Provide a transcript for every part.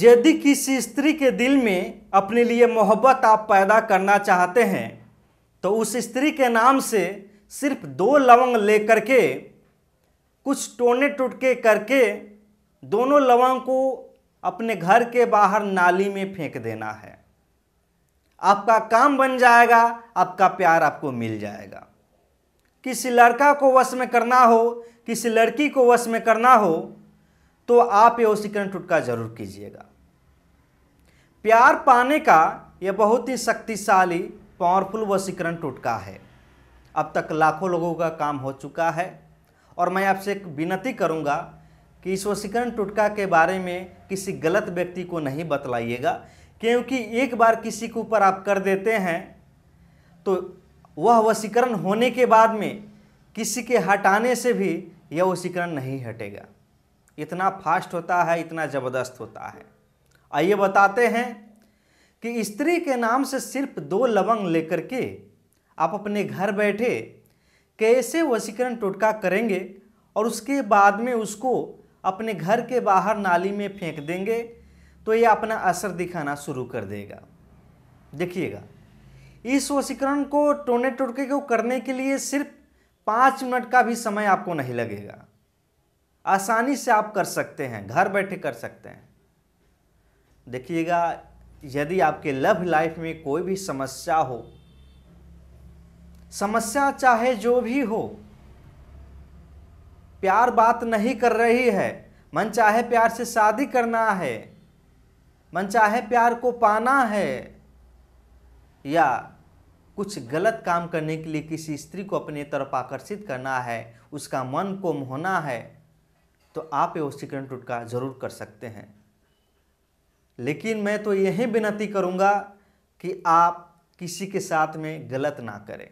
यदि किसी स्त्री के दिल में अपने लिए मोहब्बत आप पैदा करना चाहते हैं तो उस स्त्री के नाम से सिर्फ दो लवंग लेकर के कुछ टोने टुटके करके दोनों लवंग को अपने घर के बाहर नाली में फेंक देना है आपका काम बन जाएगा आपका प्यार आपको मिल जाएगा किसी लड़का को वश में करना हो किसी लड़की को वश में करना हो तो आप ये वशीकरण टुटका जरूर कीजिएगा प्यार पाने का यह बहुत ही शक्तिशाली पावरफुल वशीकरण टुटका है अब तक लाखों लोगों का काम हो चुका है और मैं आपसे एक विनती करूंगा कि इस वशीकरण टुटका के बारे में किसी गलत व्यक्ति को नहीं बतलाइएगा क्योंकि एक बार किसी के ऊपर आप कर देते हैं तो वह वशीकरण होने के बाद में किसी के हटाने से भी यह वशीकरण नहीं हटेगा इतना फास्ट होता है इतना ज़बरदस्त होता है आइए बताते हैं कि स्त्री के नाम से सिर्फ दो लवंग लेकर के आप अपने घर बैठे कैसे वसीकरण टोटका करेंगे और उसके बाद में उसको अपने घर के बाहर नाली में फेंक देंगे तो ये अपना असर दिखाना शुरू कर देगा देखिएगा इस वसीकरण को टोने टोटके को करने के लिए सिर्फ पाँच मिनट का भी समय आपको नहीं लगेगा आसानी से आप कर सकते हैं घर बैठे कर सकते हैं देखिएगा यदि आपके लव लाइफ में कोई भी समस्या हो समस्या चाहे जो भी हो प्यार बात नहीं कर रही है मन चाहे प्यार से शादी करना है मन चाहे प्यार को पाना है या कुछ गलत काम करने के लिए किसी स्त्री को अपने तरफ आकर्षित करना है उसका मन को मोहना है तो आप ये वशीकरण टुटका ज़रूर कर सकते हैं लेकिन मैं तो यही विनती करूँगा कि आप किसी के साथ में गलत ना करें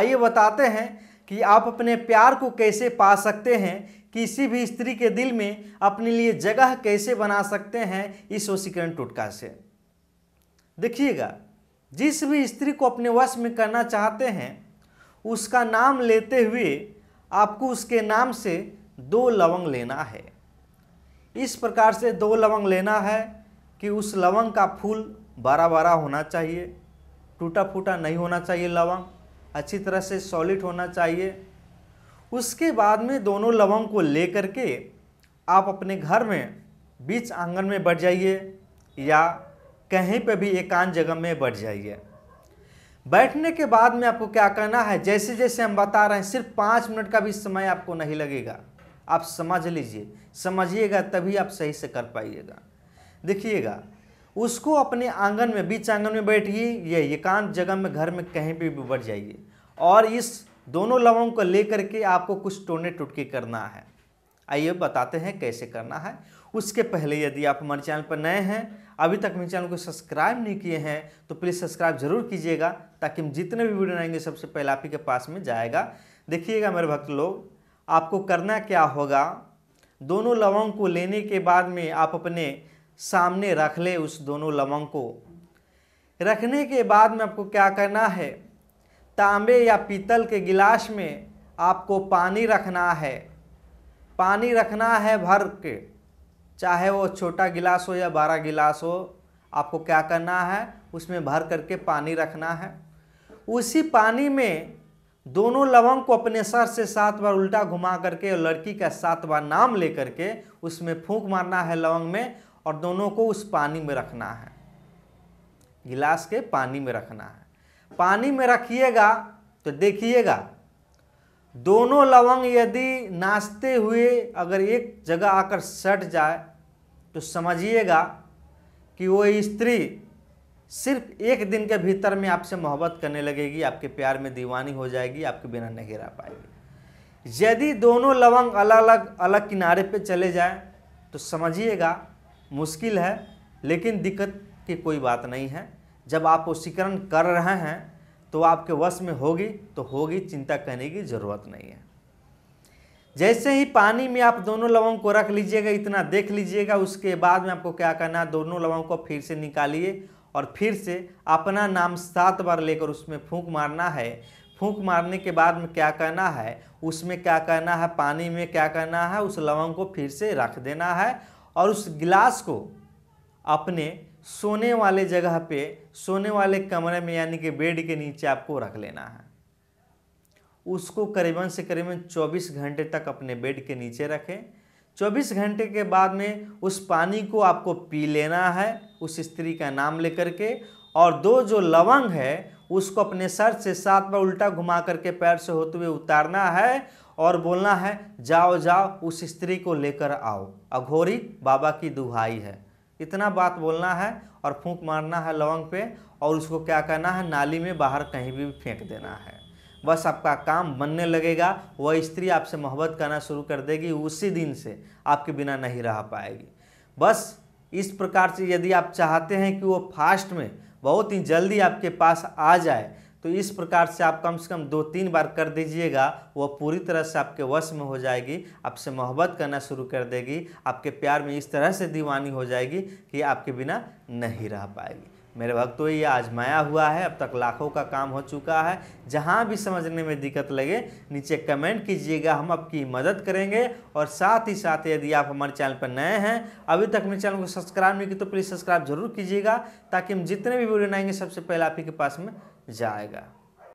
आइए बताते हैं कि आप अपने प्यार को कैसे पा सकते हैं किसी भी स्त्री के दिल में अपने लिए जगह कैसे बना सकते हैं इस वशीकरण टोटका से देखिएगा जिस भी स्त्री को अपने वश में करना चाहते हैं उसका नाम लेते हुए आपको उसके नाम से दो लवंग लेना है इस प्रकार से दो लवंग लेना है कि उस लवंग का फूल बड़ा बड़ा होना चाहिए टूटा फूटा नहीं होना चाहिए लवंग अच्छी तरह से सॉलिड होना चाहिए उसके बाद में दोनों लवंग को ले करके आप अपने घर में बीच आंगन में बैठ जाइए या कहीं पे भी एकांत जगह में बैठ जाइए बैठने के बाद में आपको क्या करना है जैसे जैसे हम बता रहे हैं सिर्फ पाँच मिनट का भी समय आपको नहीं लगेगा आप समझ लीजिए समझिएगा तभी आप सही से कर पाइएगा देखिएगा उसको अपने आंगन में बीच आंगन में बैठिए या एकांत जगह में घर में कहीं भी बैठ जाइए और इस दोनों लवों को लेकर के आपको कुछ टोने टुटके करना है आइए बताते हैं कैसे करना है उसके पहले यदि आप हमारे चैनल पर नए हैं अभी तक मेरे चैनल को सब्सक्राइब नहीं किए हैं तो प्लीज़ सब्सक्राइब जरूर कीजिएगा ताकि हम जितने भी वीडियो आएंगे सबसे पहले आप ही के पास में जाएगा देखिएगा मेरे भक्त लोग आपको करना क्या होगा दोनों लवंग को लेने के बाद में आप अपने सामने रख ले उस दोनों लवंग को रखने के बाद में आपको क्या करना है तांबे या पीतल के गिलास में आपको पानी रखना है पानी रखना है भर के चाहे वो छोटा गिलास हो या बारह गिलास हो आपको क्या करना है उसमें भर करके पानी रखना है उसी पानी में दोनों लवंग को अपने सर से सात बार उल्टा घुमा करके और लड़की का सात बार नाम लेकर के उसमें फूंक मारना है लवंग में और दोनों को उस पानी में रखना है गिलास के पानी में रखना है पानी में रखिएगा तो देखिएगा दोनों लवंग यदि नाचते हुए अगर एक जगह आकर सट जाए तो समझिएगा कि वो स्त्री सिर्फ एक दिन के भीतर में आपसे मोहब्बत करने लगेगी आपके प्यार में दीवानी हो जाएगी आपके बिना नहीं रह पाएगी यदि दोनों लवंग अलग अलग अलग किनारे पे चले जाए तो समझिएगा मुश्किल है लेकिन दिक्कत की कोई बात नहीं है जब आप वशीकरण कर रहे हैं तो आपके वश में होगी तो होगी चिंता करने की ज़रूरत नहीं है जैसे ही पानी में आप दोनों लवंग को रख लीजिएगा इतना देख लीजिएगा उसके बाद में आपको क्या करना है दोनों लवंग को फिर से निकालिए और फिर से अपना नाम सात बार लेकर उसमें फूंक मारना है फूंक मारने के बाद में क्या करना है उसमें क्या करना है पानी में क्या करना है उस लवंग को फिर से रख देना है और उस गिलास को अपने सोने वाले जगह पे सोने वाले कमरे में यानी कि बेड के नीचे आपको रख लेना है उसको करीबन से करीबन 24 घंटे तक अपने बेड के नीचे रखें 24 घंटे के बाद में उस पानी को आपको पी लेना है उस स्त्री का नाम लेकर के और दो जो लवंग है उसको अपने सर से सात बार उल्टा घुमा करके पैर से होते हुए उतारना है और बोलना है जाओ जाओ उस स्त्री को लेकर आओ अघोरी बाबा की दुहाई है इतना बात बोलना है और फूंक मारना है लवंग पे और उसको क्या करना है नाली में बाहर कहीं भी फेंक देना है बस आपका काम बनने लगेगा वह स्त्री आपसे मोहब्बत करना शुरू कर देगी उसी दिन से आपके बिना नहीं रह पाएगी बस इस प्रकार से यदि आप चाहते हैं कि वो फास्ट में बहुत ही जल्दी आपके पास आ जाए तो इस प्रकार से आप कम से कम दो तीन बार कर दीजिएगा वह पूरी तरह से आपके वश में हो जाएगी आपसे मोहब्बत करना शुरू कर देगी आपके प्यार में इस तरह से दीवानी हो जाएगी कि आपके बिना नहीं रह पाएगी मेरे भक्तों तो ये आजमाया हुआ है अब तक लाखों का काम हो चुका है जहाँ भी समझने में दिक्कत लगे नीचे कमेंट कीजिएगा हम आपकी मदद करेंगे और साथ ही साथ यदि आप हमारे चैनल पर नए हैं अभी तक मेरे चैनल को सब्सक्राइब नहीं की तो प्लीज़ सब्सक्राइब जरूर कीजिएगा ताकि हम जितने भी वीडियो बनाएंगे सबसे पहले आप ही के पास में जाएगा